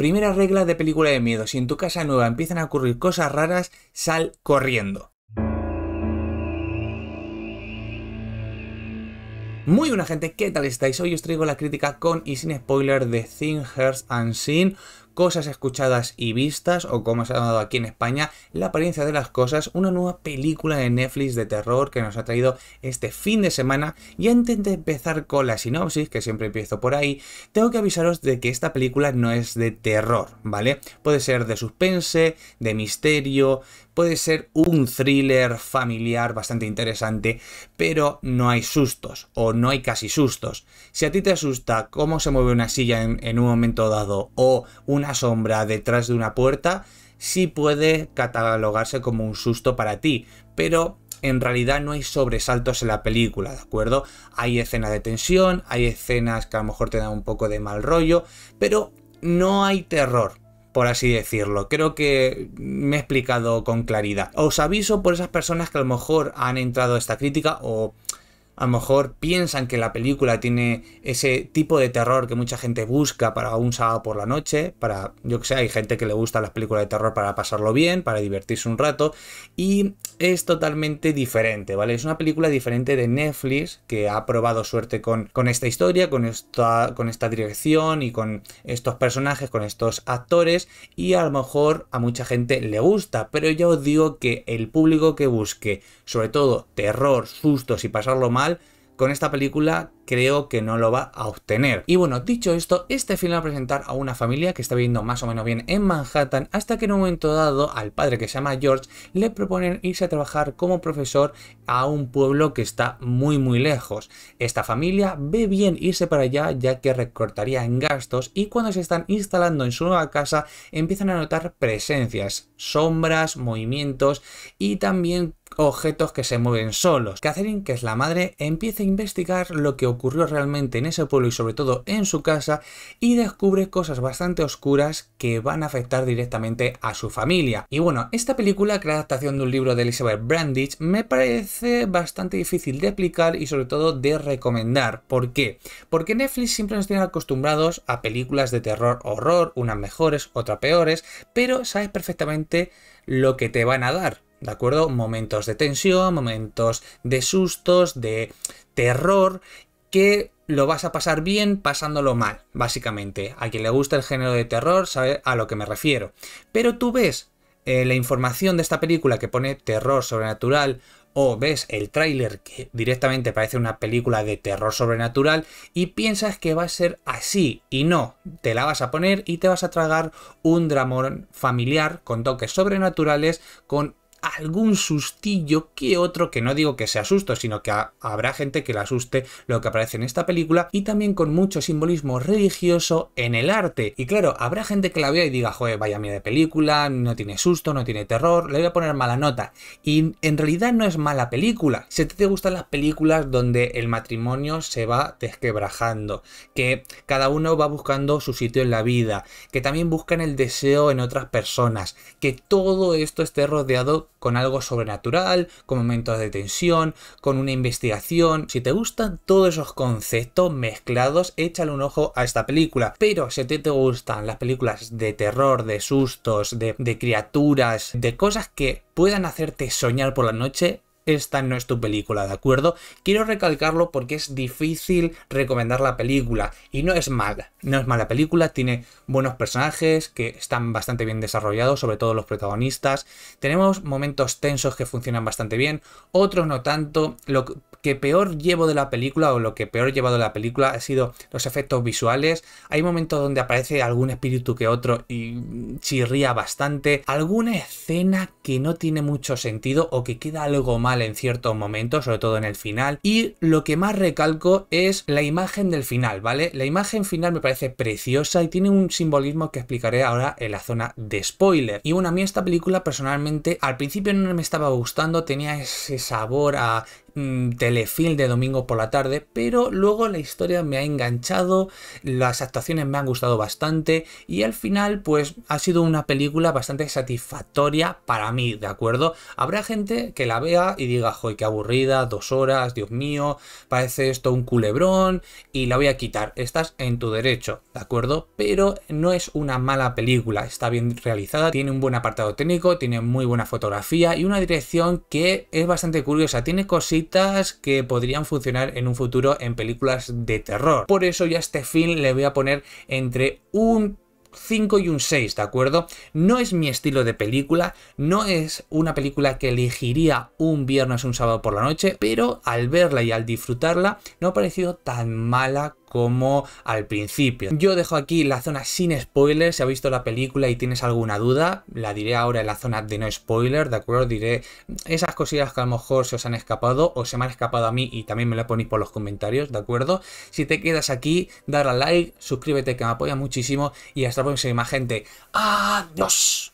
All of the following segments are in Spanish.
Primera regla de película de miedo, si en tu casa nueva empiezan a ocurrir cosas raras, sal corriendo. Muy buena gente, ¿qué tal estáis? Hoy os traigo la crítica con y sin spoiler de Thing Hearts and Seen cosas escuchadas y vistas, o como se ha llamado aquí en España, La apariencia de las cosas, una nueva película de Netflix de terror que nos ha traído este fin de semana. Y antes de empezar con la sinopsis, que siempre empiezo por ahí, tengo que avisaros de que esta película no es de terror, ¿vale? Puede ser de suspense, de misterio, puede ser un thriller familiar bastante interesante, pero no hay sustos o no hay casi sustos. Si a ti te asusta cómo se mueve una silla en, un momento dado o una sombra detrás de una puerta, sí puede catalogarse como un susto para ti, pero en realidad no hay sobresaltos en la película, ¿de acuerdo? Hay escenas de tensión, hay escenas que a lo mejor te dan un poco de mal rollo, pero no hay terror por así decirlo. Creo que me he explicado con claridad. Os aviso por esas personas que a lo mejor han entrado a esta crítica o a lo mejor piensan que la película tiene ese tipo de terror que mucha gente busca para un sábado por la noche, para, yo que sé, hay gente que le gusta las películas de terror para pasarlo bien, para divertirse un rato, y es totalmente diferente, ¿vale? Es una película diferente de Netflix, que ha probado suerte con, con esta historia, con esta, con esta dirección y con estos personajes, con estos actores, y a lo mejor a mucha gente le gusta, pero yo os digo que el público que busque, sobre todo terror, sustos y pasarlo mal, con esta película creo que no lo va a obtener. Y bueno, dicho esto, este film va a presentar a una familia que está viviendo más o menos bien en Manhattan hasta que en un momento dado al padre que se llama George le proponen irse a trabajar como profesor a un pueblo que está muy muy lejos. Esta familia ve bien irse para allá ya que recortaría en gastos y cuando se están instalando en su nueva casa empiezan a notar presencias, sombras, movimientos y también objetos que se mueven solos. Catherine, que es la madre, empieza a investigar lo que ocurre ocurrió realmente en ese pueblo y sobre todo en su casa y descubre cosas bastante oscuras que van a afectar directamente a su familia. Y bueno, esta película, que es la adaptación de un libro de Elizabeth Brandich, me parece bastante difícil de aplicar y sobre todo de recomendar. ¿Por qué? Porque Netflix siempre nos tiene acostumbrados a películas de terror, horror, unas mejores, otras peores, pero sabes perfectamente lo que te van a dar. ¿De acuerdo? Momentos de tensión, momentos de sustos, de terror que lo vas a pasar bien pasándolo mal, básicamente. A quien le gusta el género de terror sabe a lo que me refiero. Pero tú ves eh, la información de esta película que pone terror sobrenatural o ves el tráiler que directamente parece una película de terror sobrenatural y piensas que va a ser así y no, te la vas a poner y te vas a tragar un dramón familiar con toques sobrenaturales, con algún sustillo que otro, que no digo que sea susto, sino que habrá gente que le asuste lo que aparece en esta película y también con mucho simbolismo religioso en el arte. Y claro, habrá gente que la vea y diga, joder, vaya mierda de película, no tiene susto, no tiene terror, le voy a poner mala nota. Y en realidad no es mala película. Si te gustan las películas donde el matrimonio se va desquebrajando, que cada uno va buscando su sitio en la vida, que también buscan el deseo en otras personas, que todo esto esté rodeado con algo sobrenatural, con momentos de tensión, con una investigación. Si te gustan todos esos conceptos mezclados, échale un ojo a esta película. Pero si te gustan las películas de terror, de sustos, de, de criaturas, de cosas que puedan hacerte soñar por la noche, esta no es tu película, ¿de acuerdo? Quiero recalcarlo porque es difícil recomendar la película y no es mala, no es mala película, tiene buenos personajes que están bastante bien desarrollados, sobre todo los protagonistas, tenemos momentos tensos que funcionan bastante bien, otros no tanto, lo que peor llevo de la película o lo que peor he llevado de la película ha sido los efectos visuales, hay momentos donde aparece algún espíritu que otro y chirría bastante, alguna escena que no tiene mucho sentido o que queda algo mal en ciertos momentos, sobre todo en el final. Y lo que más recalco es la imagen del final, ¿vale? La imagen final me parece preciosa y tiene un simbolismo que explicaré ahora en la zona de spoiler. Y bueno, a mí esta película personalmente al principio no me estaba gustando, tenía ese sabor a Telefil mm, telefilm de domingo por la tarde, pero luego la historia me ha enganchado, las actuaciones me han gustado bastante y al final pues ha sido una película bastante satisfactoria para mí, ¿de acuerdo? Habrá gente que la vea y diga, joder, qué aburrida, dos horas, Dios mío, parece esto un culebrón y la voy a quitar, estás en tu derecho, ¿de acuerdo? Pero no es una mala película, está bien realizada, tiene un buen apartado técnico, tiene muy buena fotografía y una dirección que es bastante curiosa, tiene cositas que podrían funcionar en un futuro en películas de terror. Por eso ya este film le voy a poner entre un 5 y un 6, ¿de acuerdo? No es mi estilo de película, no es una película que elegiría un viernes o un sábado por la noche, pero al verla y al disfrutarla no ha parecido tan mala como al principio. Yo dejo aquí la zona sin spoilers si has visto la película y tienes alguna duda, la diré ahora en la zona de no spoiler, ¿de acuerdo? Diré esas cosillas que a lo mejor se os han escapado o se me han escapado a mí y también me la ponéis por los comentarios, ¿de acuerdo? Si te quedas aquí, dale a like, suscríbete que me apoya muchísimo y hasta la próxima, gente. ¡Adiós!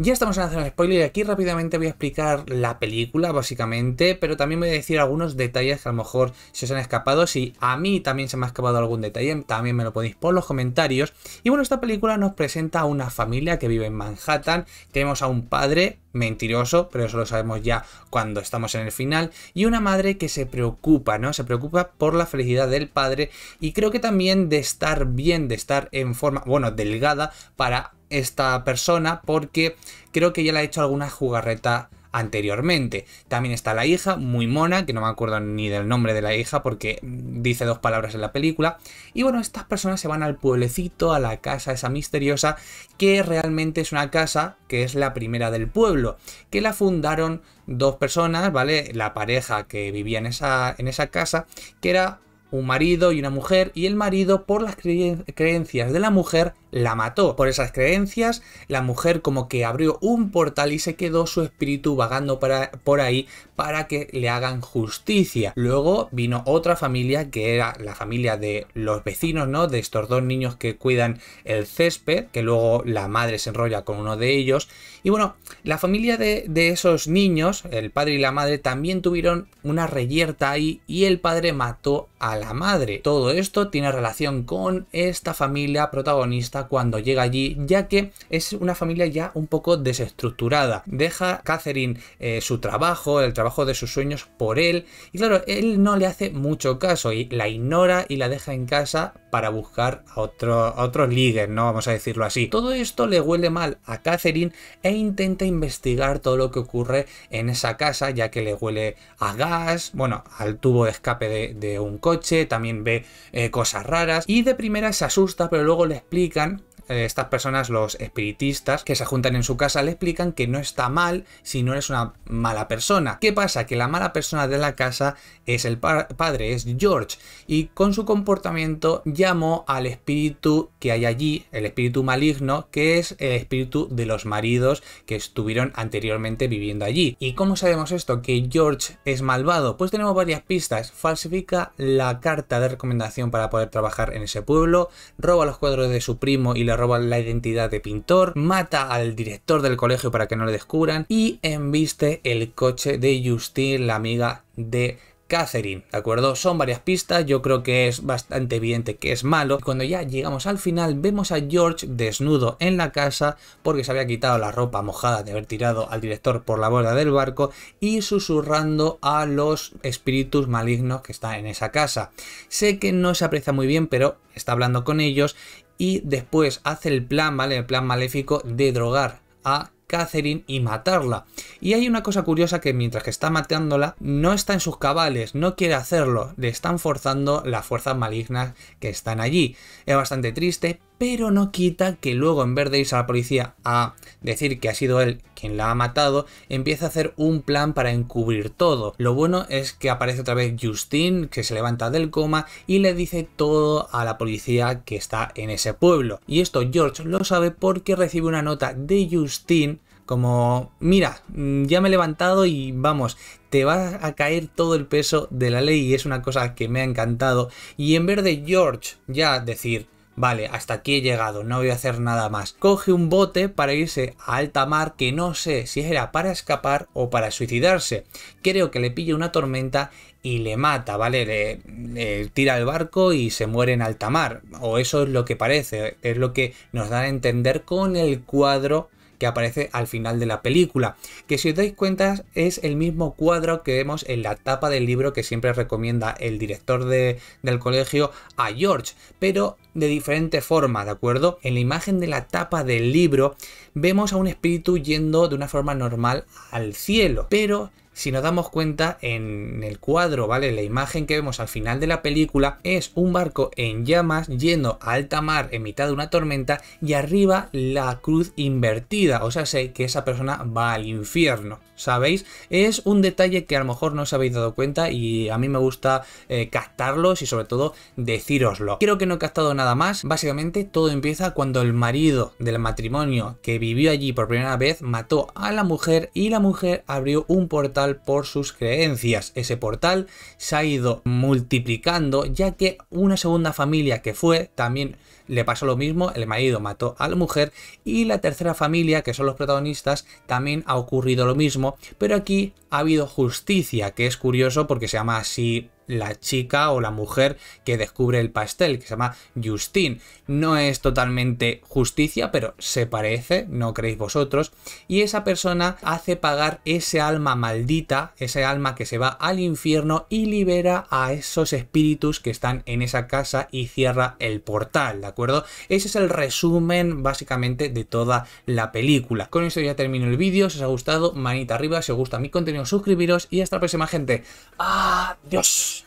Ya estamos en la zona de spoiler y aquí rápidamente voy a explicar la película básicamente, pero también voy a decir algunos detalles que a lo mejor se os han escapado. Si a mí también se me ha escapado algún detalle, también me lo podéis por los comentarios. Y bueno, esta película nos presenta a una familia que vive en Manhattan. Tenemos a un padre mentiroso, pero eso lo sabemos ya cuando estamos en el final, y una madre que se preocupa, ¿no? Se preocupa por la felicidad del padre y creo que también de estar bien, de estar en forma, bueno, delgada para esta persona porque creo que ya la ha hecho alguna jugarreta anteriormente. También está la hija, muy mona, que no me acuerdo ni del nombre de la hija porque dice dos palabras en la película. Y bueno, estas personas se van al pueblecito, a la casa esa misteriosa, que realmente es una casa que es la primera del pueblo, que la fundaron dos personas, ¿vale? La pareja que vivía en esa, en esa casa, que era un marido y una mujer, y el marido por las creencias de la mujer la mató. Por esas creencias, la mujer como que abrió un portal y se quedó su espíritu vagando para, por ahí para que le hagan justicia. Luego vino otra familia que era la familia de los vecinos, ¿no? De estos dos niños que cuidan el césped, que luego la madre se enrolla con uno de ellos. Y bueno, la familia de esos niños, el padre y la madre, también tuvieron una reyerta ahí y el padre mató a la madre. Todo esto tiene relación con esta familia protagonista cuando llega allí, ya que es una familia ya un poco desestructurada. Deja Catherine eh, su trabajo, el trabajo de sus sueños por él, y claro, él no le hace mucho caso y la ignora y la deja en casa para buscar a, otro, otros ¿no? Vamos a decirlo así. Todo esto le huele mal a Catherine e intenta investigar todo lo que ocurre en esa casa, ya que le huele a gas, bueno, al tubo de escape de, un coche, también ve eh, cosas raras y de primera se asusta, pero luego le explican eh, estas personas, los espiritistas que se juntan en su casa, le explican que no está mal si no eres una mala persona. ¿Qué pasa? Que la mala persona de la casa es el padre, es George, y con su comportamiento llamó al espíritu que hay allí, el espíritu maligno, que es el espíritu de los maridos que estuvieron anteriormente viviendo allí. ¿Y cómo sabemos esto? Que George es malvado. Pues tenemos varias pistas. Falsifica la carta de recomendación para poder trabajar en ese pueblo, roba los cuadros de su primo y le Roban la identidad de pintor, mata al director del colegio para que no le descubran y embiste el coche de Justine, la amiga de Catherine, ¿de acuerdo? Son varias pistas, yo creo que es bastante evidente que es malo. Cuando ya llegamos al final, vemos a George desnudo en la casa porque se había quitado la ropa mojada de haber tirado al director por la borda del barco y susurrando a los espíritus malignos que están en esa casa. Sé que no se aprecia muy bien, pero está hablando con ellos y después hace el plan, ¿vale? El plan maléfico de drogar a Catherine y matarla. Y hay una cosa curiosa que mientras que está matándola, no está en sus cabales, no quiere hacerlo, le están forzando las fuerzas malignas que están allí. Es bastante triste, pero no quita que luego en vez de irse a la policía a decir que ha sido él quien la ha matado, empieza a hacer un plan para encubrir todo. Lo bueno es que aparece otra vez Justine, que se levanta del coma y le dice todo a la policía que está en ese pueblo. Y esto George lo sabe porque recibe una nota de Justin como, mira, mm, ya me he levantado y vamos, te va a caer todo el peso de la ley y es una cosa que me ha encantado. Y en vez de George ya decir, vale, hasta aquí he llegado, no voy a hacer nada más. Coge un bote para irse a alta mar que no sé si era para escapar o para suicidarse. Creo que le pilla una tormenta y le mata, ¿vale? Le, tira el barco y se muere en alta mar. O eso es lo que parece, es lo que nos da a entender con el cuadro que aparece al final de la película, que si os dais cuenta es el mismo cuadro que vemos en la tapa del libro que siempre recomienda el director del colegio a George, pero de diferente forma, ¿de acuerdo? En la imagen de la tapa del libro vemos a un espíritu yendo de una forma normal al cielo, pero si nos damos cuenta en el cuadro, ¿vale? La imagen que vemos al final de la película es un barco en llamas yendo a alta mar en mitad de una tormenta y arriba la cruz invertida, o sea, sé que esa persona va al infierno, ¿sabéis? Es un detalle que a lo mejor no os habéis dado cuenta y a mí me gusta captarlo eh, captarlos y sobre todo deciroslo Creo que no he captado nada más, básicamente todo empieza cuando el marido del matrimonio que vivió allí por primera vez mató a la mujer y la mujer abrió un portal por sus creencias. Ese portal se ha ido multiplicando ya que una segunda familia que fue también le pasó lo mismo, el marido mató a la mujer y la tercera familia, que son los protagonistas, también ha ocurrido lo mismo, pero aquí ha habido justicia, que es curioso porque se llama así la chica o la mujer que descubre el pastel, que se llama Justine. No es totalmente justicia, pero se parece, no creéis vosotros. Y esa persona hace pagar ese alma maldita, ese alma que se va al infierno y libera a esos espíritus que están en esa casa y cierra el portal, ¿de acuerdo? Ese es el resumen básicamente de toda la película. Con eso ya termino el vídeo, si os ha gustado, manita arriba, si os gusta mi contenido, suscribiros y hasta la próxima gente. ¡Adiós!